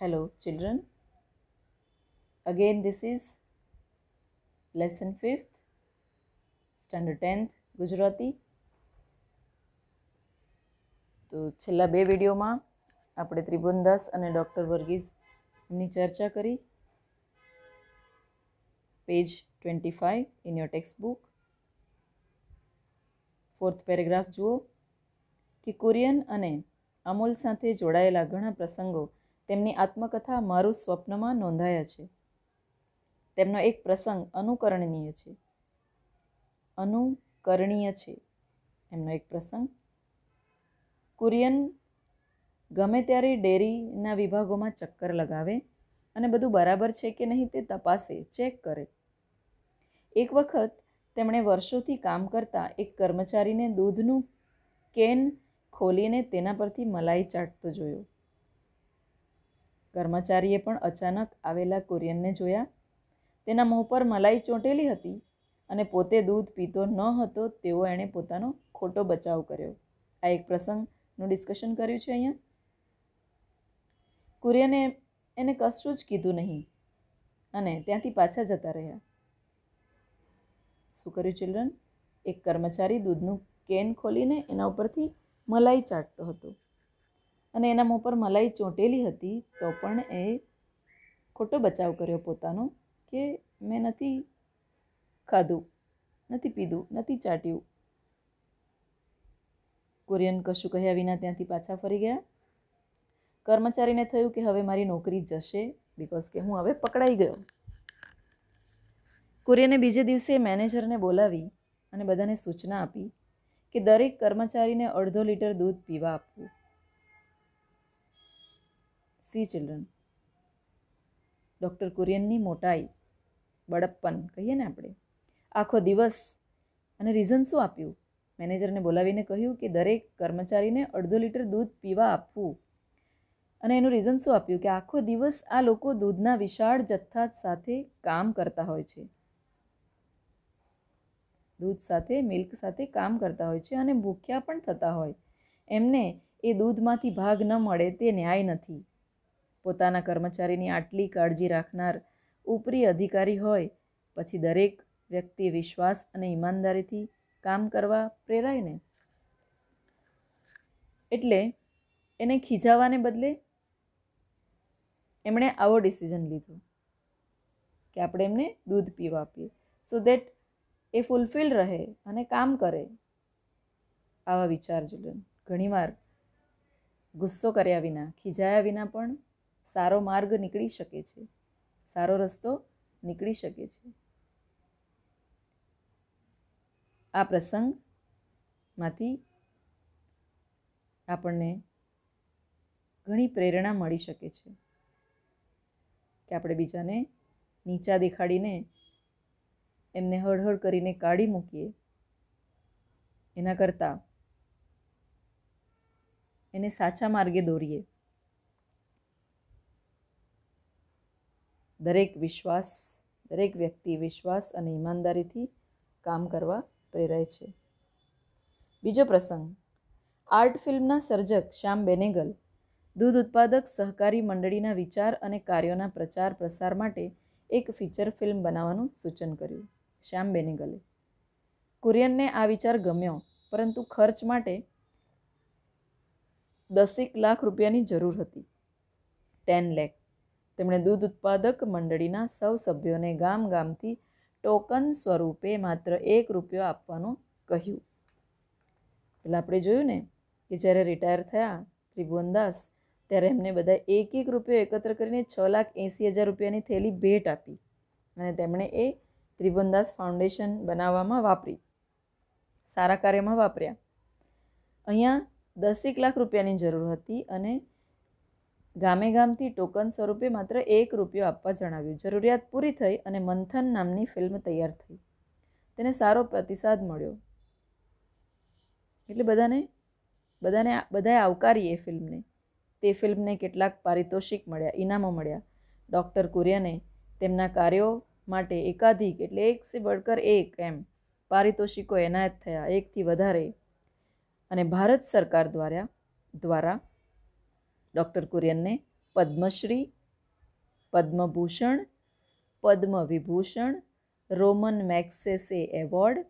Hello, children. Again, this is lesson 5th, standard 10th, Gujarati તો છેલ્લા બે વિડીયોમાં આપણે ત્રિભુવનદાસ અને ડૉક્ટર વર્ગીસની ચર્ચા કરી page twenty five in your text book fourth paragraph જુઓ કે કોરિયન અને અમૂલ સાથે જોડાયેલા ઘણા પ્રસંગો તેમની આત્મકથા મારું સ્વપ્નમાં નોંધાયા છે તેમનો એક પ્રસંગ અનુકરણીય છે અનુકરણીય છે એમનો એક પ્રસંગ કુરિયન ગમે ત્યારે ડેરીના વિભાગોમાં ચક્કર લગાવે અને બધું બરાબર છે કે નહીં તે તપાસે ચેક કરે એક વખત તેમણે વર્ષોથી કામ કરતા એક કર્મચારીને દૂધનું કેન ખોલીને તેના પરથી મલાઈ ચાટતો જોયો કર્મચારીએ પણ અચાનક આવેલા કુરિયનને જોયા તેના મોં પર મલાઈ ચોંટેલી હતી અને પોતે દૂધ પીતો ન હતો તેવો એણે પોતાનો ખોટો બચાવ કર્યો આ એક પ્રસંગનું ડિસ્કશન કર્યું છે અહીંયા કુરિયને એને કશું જ કીધું નહીં અને ત્યાંથી પાછા જતા રહ્યા શું કર્યું ચિલ્ડ્રન એક કર્મચારી દૂધનું કેન ખોલીને એના ઉપરથી મલાઈ ચાટતો હતો અને એના મોં પર મલાઈ ચોંટેલી હતી તો પણ એ ખોટો બચાવ કર્યો પોતાનો કે મેં નથી ખાધું નથી પીધું નથી ચાટ્યું કુરિયન કશું કહ્યા વિના ત્યાંથી પાછા ફરી ગયા કર્મચારીને થયું કે હવે મારી નોકરી જશે બિકોઝ કે હું હવે પકડાઈ ગયો કુરિયને બીજે દિવસે મેનેજરને બોલાવી અને બધાને સૂચના આપી કે દરેક કર્મચારીને અડધો લીટર દૂધ પીવા આપવું સી ચિલ્ડ્રન ડૉક્ટર કુરિયનની મોટાઈ બળપ્પન કહીએ ને આપણે આખો દિવસ અને રીઝન શું આપ્યું મેનેજરને બોલાવીને કહ્યું કે દરેક કર્મચારીને અડધો લીટર દૂધ પીવા આપવું અને એનું રીઝન શું આપ્યું કે આખો દિવસ આ લોકો દૂધના વિશાળ જથ્થા સાથે કામ કરતા હોય છે દૂધ સાથે મિલ્ક સાથે કામ કરતા હોય છે અને ભૂખ્યા પણ થતા હોય એમને એ દૂધમાંથી ભાગ ન મળે તે ન્યાય નથી પોતાના કર્મચારીની આટલી કાળજી રાખનાર ઉપરી અધિકારી હોય પછી દરેક વ્યક્તિ વિશ્વાસ અને ઈમાનદારીથી કામ કરવા પ્રેરાય ને એટલે એને ખીજાવાને બદલે એમણે આવો ડિસિઝન લીધો કે આપણે એમને દૂધ પીવા આપીએ સો દેટ એ ફૂલફિલ રહે અને કામ કરે આવા વિચાર જોડે ઘણીવાર ગુસ્સો કર્યા વિના ખીજાયા વિના પણ સારો માર્ગ નીકળી શકે છે સારો રસ્તો નીકળી શકે છે આ પ્રસંગમાંથી આપણને ઘણી પ્રેરણા મળી શકે છે કે આપણે બીજાને નીચા દેખાડીને એમને હળહળ કરીને કાઢી મૂકીએ એના કરતાં એને સાચા માર્ગે દોરીએ દરેક વિશ્વાસ દરેક વ્યક્તિ વિશ્વાસ અને ઈમાનદારીથી કામ કરવા પ્રેરાય છે બીજો પ્રસંગ આર્ટ ફિલ્મના સર્જક શ્યામ બેનેગલ દૂધ ઉત્પાદક સહકારી મંડળીના વિચાર અને કાર્યોના પ્રચાર પ્રસાર માટે એક ફીચર ફિલ્મ બનાવવાનું સૂચન કર્યું શ્યામ બેનેગલે કુરિયનને આ વિચાર ગમ્યો પરંતુ ખર્ચ માટે દસેક લાખ રૂપિયાની જરૂર હતી ટેન લેખ તેમણે દૂધ ઉત્પાદક મંડળીના સૌ સભ્યોને ગામ ગામથી ટોકન સ્વરૂપે માત્ર એક રૂપિયો આપવાનું કહ્યું એટલે આપણે જોયું ને કે જ્યારે રિટાયર થયા ત્રિભુવનદાસ ત્યારે એમને બધા એક એક રૂપિયો એકત્ર કરીને છ લાખ એંસી હજાર રૂપિયાની થેલી ભેટ આપી અને તેમણે એ ત્રિભુવનદાસ ફાઉન્ડેશન બનાવવામાં વાપરી સારા કાર્યમાં વાપર્યા અહીંયા દસેક લાખ રૂપિયાની જરૂર હતી અને ગામે ગામથી ટોકન સ્વરૂપે માત્ર એક રૂપિયો આપવા જણાવ્યું જરૂરિયાત પૂરી થઈ અને મંથન નામની ફિલ્મ તૈયાર થઈ તેને સારો પ્રતિસાદ મળ્યો એટલે બધાને બધાને બધાએ આવકારી એ ફિલ્મને તે ફિલ્મને કેટલાક પારિતોષિક મળ્યા ઇનામો મળ્યા ડૉક્ટર કુરિયને તેમના કાર્યો માટે એકાધિક એટલે એક સે બળકર એક એમ પારિતોષિકો એનાયત થયા એકથી વધારે અને ભારત સરકાર દ્વારા દ્વારા ડૉક્ટર કુરિયનને Padma Shri Padma Bhushan Padma Vibhushan Ramon Magsaysay award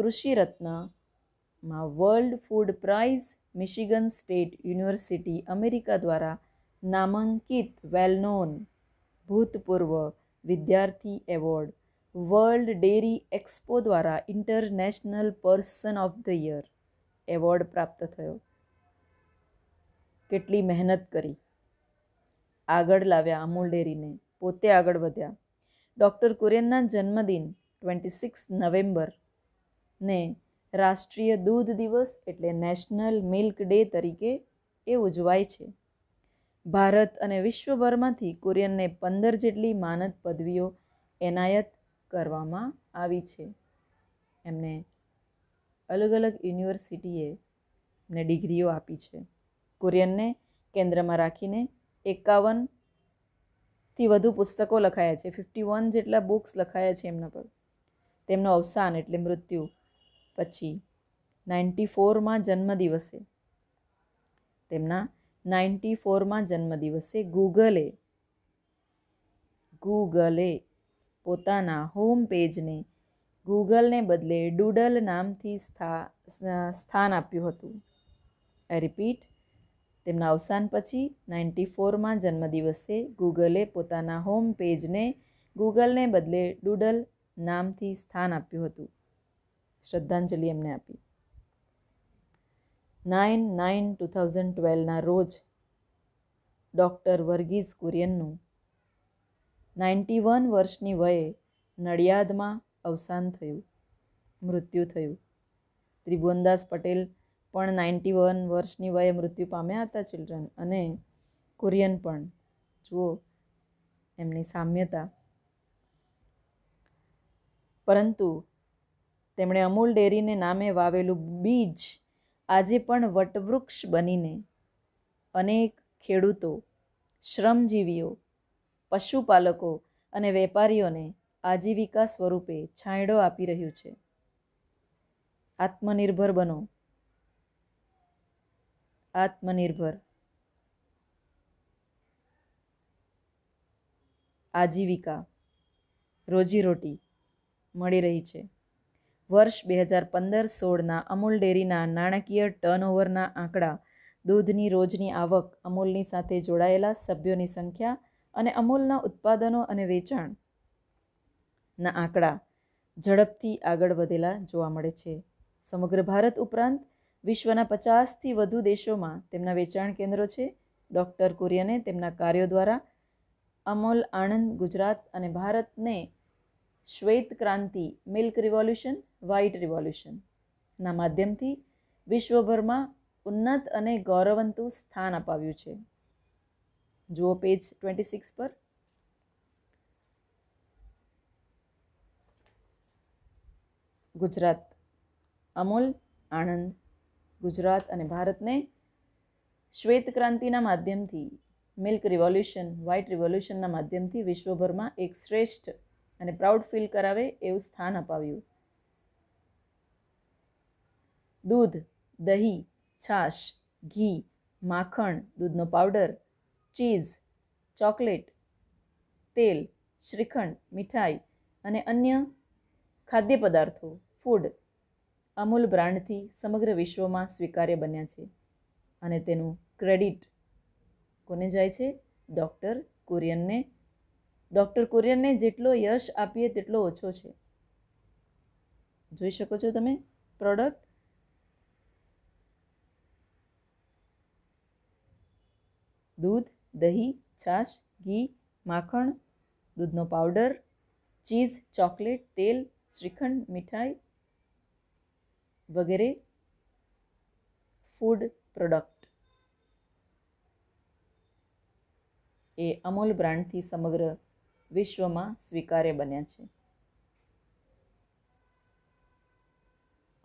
કૃષિ રત્નમાં world food prize Michigan State University America દ્વારા નામાંકિત વેલનોન ભૂતપૂર્વ વિદ્યાર્થી એવોર્ડ વર્લ્ડ ડેરી એક્સપો દ્વારા international person of the year award પ્રાપ્ત થયો કેટલી મહેનત કરી આગળ લાવ્યા અમૂલ ડેરીને પોતે આગળ વધ્યા ડૉક્ટર કુરિયનના જન્મદિન ટ્વેન્ટી સિક્સ નવેમ્બર ને રાષ્ટ્રીય દૂધ દિવસ એટલે નેશનલ મિલ્ક ડે તરીકે એ ઉજવાય છે ભારત અને વિશ્વભરમાંથી કુરિયનને પંદર જેટલી માનદ પદવીઓ એનાયત કરવામાં આવી છે એમને અલગ અલગ યુનિવર્સિટીએ ને ડિગ્રીઓ આપી છે કુરિયનને કેન્દ્રમાં રાખીને એકાવનથી વધુ પુસ્તકો લખાયા છે ફિફ્ટી વન જેટલા બુક્સ લખાયા છે એમના પર તેમનું અવસાન એટલે મૃત્યુ પછી નાઇન્ટી ફોરમાં જન્મદિવસે તેમના નાઇન્ટી ફોરમાં જન્મદિવસે ગૂગલે ગૂગલે પોતાના હોમ પેજને ગૂગલને બદલે ડૂડલ નામથી સ્થા સ્થાન આપ્યું હતું આઈ રિપીટ તેમના અવસાન પછી નાઇન્ટી ફોરમાં જન્મદિવસે ગૂગલે પોતાના હોમ પેજને ગૂગલને બદલે ડૂડલ નામથી સ્થાન આપ્યું હતું શ્રદ્ધાંજલિ એમને આપી નાઇન નાઇન ટુ થાઉઝન્ડ ટ્વેલ્વના રોજ ડૉક્ટર વર્ગીઝ કુરિયનનું નાઇન્ટી વન વર્ષની વયે નડિયાદમાં અવસાન થયું મૃત્યુ થયું ત્રિભુવનદાસ પટેલ પણ નાઇન્ટી વન વર્ષની વયે મૃત્યુ પામ્યા હતા ચિલ્ડ્રન અને કુરિયન પણ જુઓ એમની સામ્યતા પરંતુ તેમણે અમૂલ ડેરીને નામે વાવેલું બીજ આજે પણ વટવૃક્ષ બનીને અનેક ખેડૂતો શ્રમજીવીઓ પશુપાલકો અને વેપારીઓને આજીવિકા સ્વરૂપે છાંયડો આપી રહ્યું છે આત્મનિર્ભર બનો આત્મનિર્ભર આજીવિકા રોજીરોટી મળી રહી છે વર્ષ બે હજાર પંદર સોળના અમૂલ ડેરીના નાણાકીય ટર્નઓવરના આંકડા દૂધની રોજની આવક અમૂલની સાથે જોડાયેલા સભ્યોની સંખ્યા અને અમૂલના ઉત્પાદનો અને વેચાણના આંકડા ઝડપથી આગળ વધેલા જોવા મળે છે સમગ્ર ભારત ઉપરાંત વિશ્વના પચાસથી વધુ દેશોમાં તેમના વેચાણ કેન્દ્રો છે ડૉક્ટર કુરિયને તેમના કાર્યો દ્વારા અમૂલ આણંદ ગુજરાત અને ભારતને શ્વેત ક્રાંતિ મિલ્ક રિવોલ્યુશન વ્હાઇટ રિવોલ્યુશનના માધ્યમથી વિશ્વભરમાં ઉન્નત અને ગૌરવંતુ સ્થાન અપાવ્યું છે જુઓ પેજ ટ્વેન્ટી સિક્સ પર ગુજરાત અમૂલ આણંદ ગુજરાત અને ભારતને શ્વેત ક્રાંતિના માધ્યમથી મિલ્ક રિવોલ્યુશન વ્હાઇટ રિવોલ્યુશનના માધ્યમથી વિશ્વભરમાં એક શ્રેષ્ઠ અને પ્રાઉડ ફીલ કરાવે એવું સ્થાન અપાવ્યું દૂધ દહીં છાશ ઘી માખણ દૂધનો પાવડર ચીઝ ચોકલેટ તેલ શ્રીખંડ મીઠાઈ અને અન્ય ખાદ્ય પદાર્થો ફૂડ અમૂલ બ્રાન્ડથી સમગ્ર વિશ્વમાં સ્વીકાર્ય બન્યા છે અને તેનું ક્રેડિટ કોને જાય છે ડૉક્ટર કુરિયનને ડૉક્ટર કુરિયનને જેટલો યશ આપીએ તેટલો ઓછો છે જોઈ શકો છો તમે પ્રોડક્ટ દૂધ દહીં છાશ ઘી માખણ દૂધનો પાવડર ચીઝ ચોકલેટ તેલ શ્રીખંડ મીઠાઈ વગેરે ફૂડ પ્રોડક્ટ એ અમૂલ બ્રાન્ડથી સમગ્ર વિશ્વમાં સ્વીકાર્ય બન્યા છે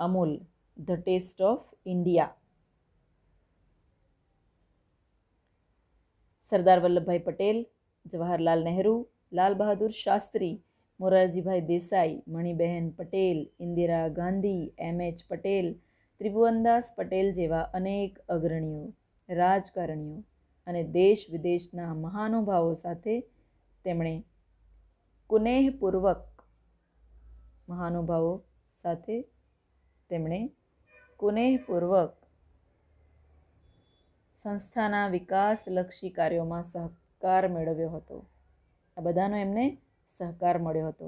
Amul the taste of India Sardar Vallabhbhai Patel Jawaharlal Nehru Lal Bahadur Shastri Morarjibhai Desai Maniben Patel Indira Gandhi M H Patel Tribhuvandas Patel જેવા અનેક અગ્રણીઓ રાજકારણીઓ અને દેશ વિદેશના મહાનુભાવો સાથે તેમણે કુનેહપૂર્વક મહાનુભાવો સાથે તેમણે કુનેહપૂર્વક સંસ્થાના વિકાસલક્ષી કાર્યોમાં સહકાર મેળવ્યો હતો આ બધાનો એમને સહકાર મળ્યો હતો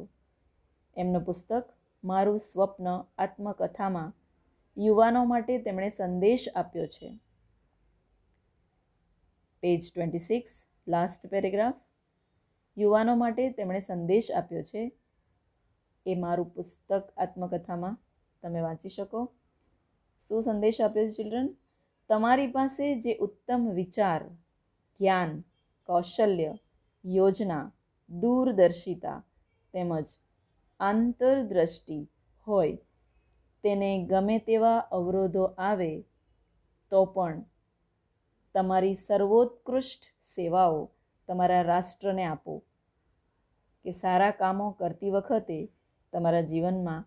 એમનું પુસ્તક મારું સ્વપ્ન આત્મકથામાં યુવાનો માટે તેમણે સંદેશ આપ્યો છે page twenty six last paragraph યુવાનો માટે તેમણે સંદેશ આપ્યો છે એ મારું પુસ્તક આત્મકથામાં તમે વાંચી શકો શું સંદેશ આપ્યો છે ચિલ્ડ્રન તમારી પાસે જે ઉત્તમ વિચાર જ્ઞાન કૌશલ્ય યોજના દૂરદર્શિતા તેમજ આંતરદ્રષ્ટિ હોય તેને ગમે તેવા અવરોધો આવે તો પણ તમારી સર્વોત્કૃષ્ટ સેવાઓ તમારા રાષ્ટ્રને આપો કે સારા કામો કરતી વખતે તમારા જીવનમાં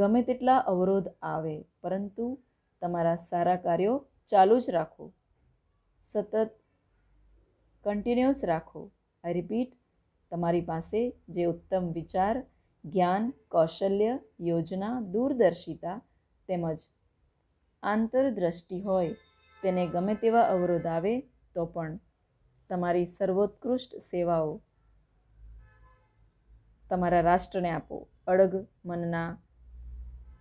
ગમે તેટલા અવરોધ આવે પરંતુ તમારા સારા કાર્યો ચાલુ જ રાખો સતત કન્ટિન્યુઅસ રાખો આઈ રિપીટ તમારી પાસે જે ઉત્તમ વિચાર જ્ઞાન કૌશલ્ય યોજના દૂરદર્શિતા તેમજ આંતરદ્રષ્ટિ હોય તેને ગમે તેવા અવરોધ આવે તો પણ તમારી સર્વોત્કૃષ્ટ સેવાઓ તમારા રાષ્ટ્રને આપો અડગ મનના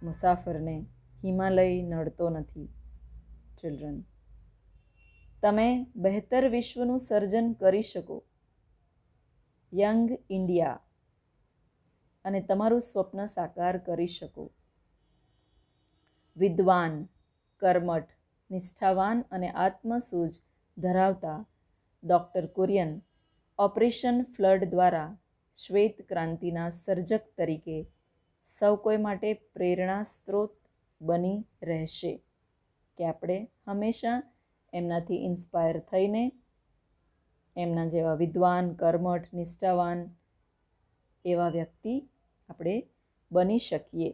મુસાફરને હિમાલય નડતો નથી ચિલ્ડ્રન તમે બહેતર વિશ્વનું સર્જન કરી શકો યંગ ઇન્ડિયા અને તમારું સ્વપ્ન સાકાર કરી શકો વિદ્વાન કર્મઠ નિષ્ઠાવાન અને આત્મસૂજ ધરાવતા ડૉક્ટર કુરિયન ઓપરેશન ફ્લડ દ્વારા શ્વેત ક્રાંતિના સર્જક તરીકે સૌ કોઈ માટે પ્રેરણા સ્ત્રોત બની રહેશે કે આપણે હંમેશા એમનાથી ઇન્સ્પાયર થઈને એમના જેવા વિદ્વાન કર્મઠ નિષ્ઠાવાન એવા વ્યક્તિ આપણે બની શકીએ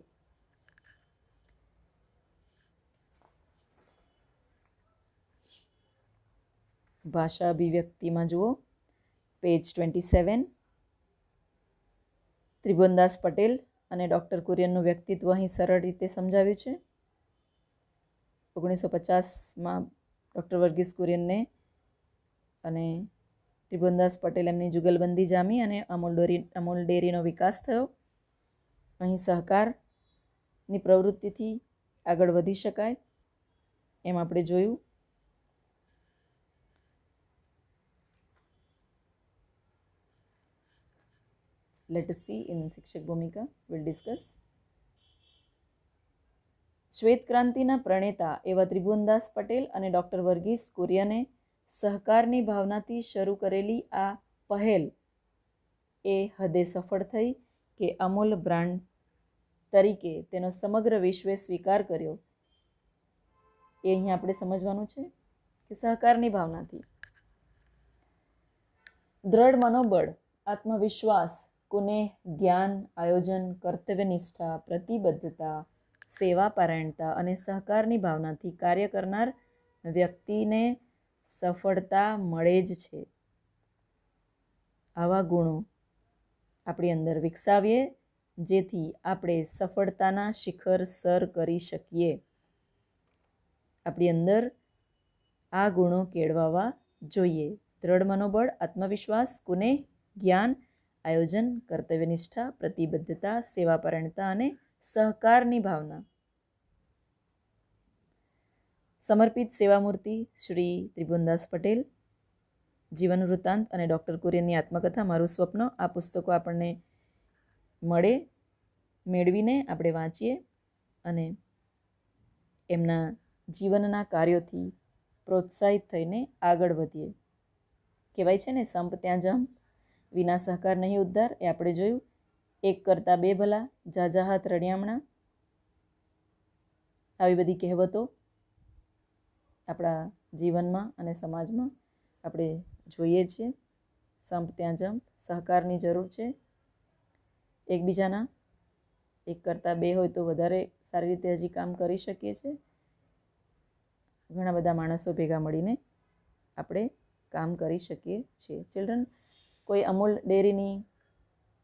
ભાષા અભિવ્યક્તિમાં જુઓ page twenty seven Tribhuvandas Patel અને ડૉક્ટર કુરિયનનું વ્યક્તિત્વ અહીં સરળ રીતે સમજાવ્યું છે ઓગણીસો પચાસમાં ડૉક્ટર વર્ગીસ કુરિયનને અને ત્રિભુવનદાસ પટેલ એમની જુગલબંધી જામી અને અમૂલ ડેરી અમૂલ ડેરીનો વિકાસ થયો અહીં સહકારની પ્રવૃત્તિથી આગળ વધી શકાય એમ આપણે જોયું લેટ સી ઇન શિક્ષક ભૂમિકા વિલ ડિસ્કસ શ્વેત ક્રાંતિના પ્રણેતા એવા ત્રિભુવનદાસ પટેલ અને ડૉક્ટર વર્ગીસ કુરિયને સહકારની ભાવનાથી શરૂ કરેલી આ પહેલ એ હદે સફળ થઈ કે અમૂલ બ્રાન્ડ તરીકે તેનો સમગ્ર વિશ્વે સ્વીકાર કર્યો એ અહીં આપણે સમજવાનું છે કે સહકારની ભાવનાથી દ્રઢ મનોબળ આત્મવિશ્વાસ કુનેહ જ્ઞાન આયોજન કર્તવ્યનિષ્ઠા પ્રતિબદ્ધતા સેવા પારાયણતા અને સહકારની ભાવનાથી કાર્ય કરનાર વ્યક્તિને સફળતા મળે જ છે આવા ગુણો આપણી અંદર વિકસાવીએ જેથી આપણે સફળતાના શિખર સર કરી શકીએ આપણી અંદર આ ગુણો કેળવાવા જોઈએ દ્રઢ મનોબળ આત્મવિશ્વાસ કુને જ્ઞાન આયોજન કર્તવ્યનિષ્ઠા પ્રતિબદ્ધતા સેવાપરણતા અને સહકારની ભાવના સમર્પિત સેવામૂર્તિ શ્રી ત્રિભુવનદાસ પટેલ જીવન વૃત્તાંત અને ડૉક્ટર કુરિયનની આત્મકથા મારું સ્વપ્ન આ પુસ્તકો આપણને મળે મેળવીને આપણે વાંચીએ અને એમના જીવનના કાર્યોથી પ્રોત્સાહિત થઈને આગળ વધીએ કહેવાય છે ને સંપ ત્યાં જમ વિના સહકાર નહીં ઉદ્ધાર એ આપણે જોયું એક કરતાં બે ભલા જાજા હાથ રણિયામણા આવી બધી કહેવતો આપણા જીવનમાં અને સમાજમાં આપણે જોઈએ છીએ સંપ ત્યાં જંપ સહકારની જરૂર છે એકબીજાના એક કરતાં બે હોય તો વધારે સારી રીતે હજી કામ કરી શકીએ છીએ ઘણા બધા માણસો ભેગા મળીને આપણે કામ કરી શકીએ છીએ ચિલ્ડ્રન કોઈ અમૂલ ડેરીની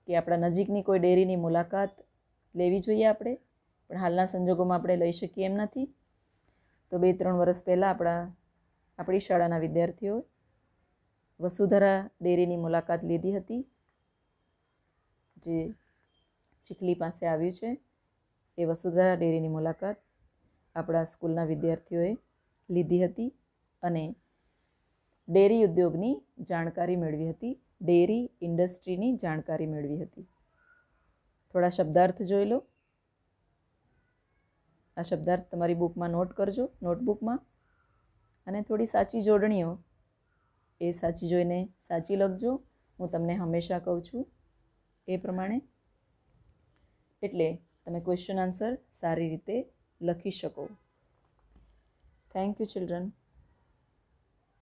કે આપણા નજીકની કોઈ ડેરીની મુલાકાત લેવી જોઈએ આપણે પણ હાલના સંજોગોમાં આપણે લઈ શકીએ એમ નથી તો બે ત્રણ વર્ષ પહેલાં આપણા આપણી શાળાના વિદ્યાર્થીઓ વસુધરા ડેરીની મુલાકાત લીધી હતી જે ચીખલી પાસે આવ્યું છે એ વસુધરા ડેરીની મુલાકાત આપણા સ્કૂલના વિદ્યાર્થીઓએ લીધી હતી અને ડેરી ઉદ્યોગની જાણકારી મેળવી હતી ડેરી ઇન્ડસ્ટ્રીની જાણકારી મેળવી હતી થોડા શબ્દાર્થ જોઈ લો આ શબ્દાર્થ તમારી બુકમાં નોટ કરજો નોટબુકમાં અને થોડી સાચી જોડણીઓ એ સાચી જોઈને સાચી લખજો હું તમને હંમેશા કહું છું એ પ્રમાણે એટલે તમે ક્વેશ્ચન આન્સર સારી રીતે લખી શકો થેન્ક યુ ચિલ્ડ્રન